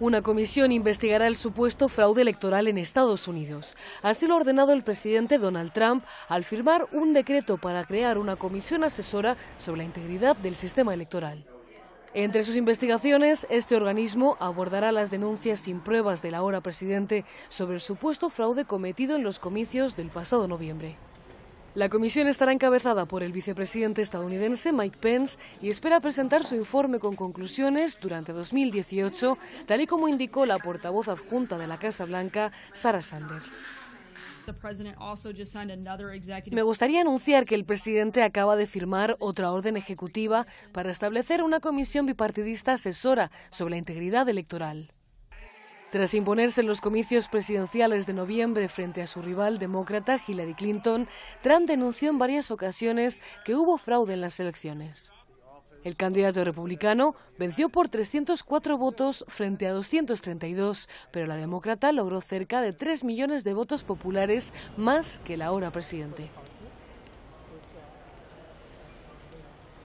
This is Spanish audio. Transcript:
Una comisión investigará el supuesto fraude electoral en Estados Unidos. Así lo ha ordenado el presidente Donald Trump al firmar un decreto para crear una comisión asesora sobre la integridad del sistema electoral. Entre sus investigaciones, este organismo abordará las denuncias sin pruebas del ahora presidente sobre el supuesto fraude cometido en los comicios del pasado noviembre. La comisión estará encabezada por el vicepresidente estadounidense Mike Pence y espera presentar su informe con conclusiones durante 2018, tal y como indicó la portavoz adjunta de la Casa Blanca, Sarah Sanders. Me gustaría anunciar que el presidente acaba de firmar otra orden ejecutiva para establecer una comisión bipartidista asesora sobre la integridad electoral. Tras imponerse en los comicios presidenciales de noviembre frente a su rival demócrata Hillary Clinton, Trump denunció en varias ocasiones que hubo fraude en las elecciones. El candidato republicano venció por 304 votos frente a 232, pero la demócrata logró cerca de 3 millones de votos populares más que el ahora presidente.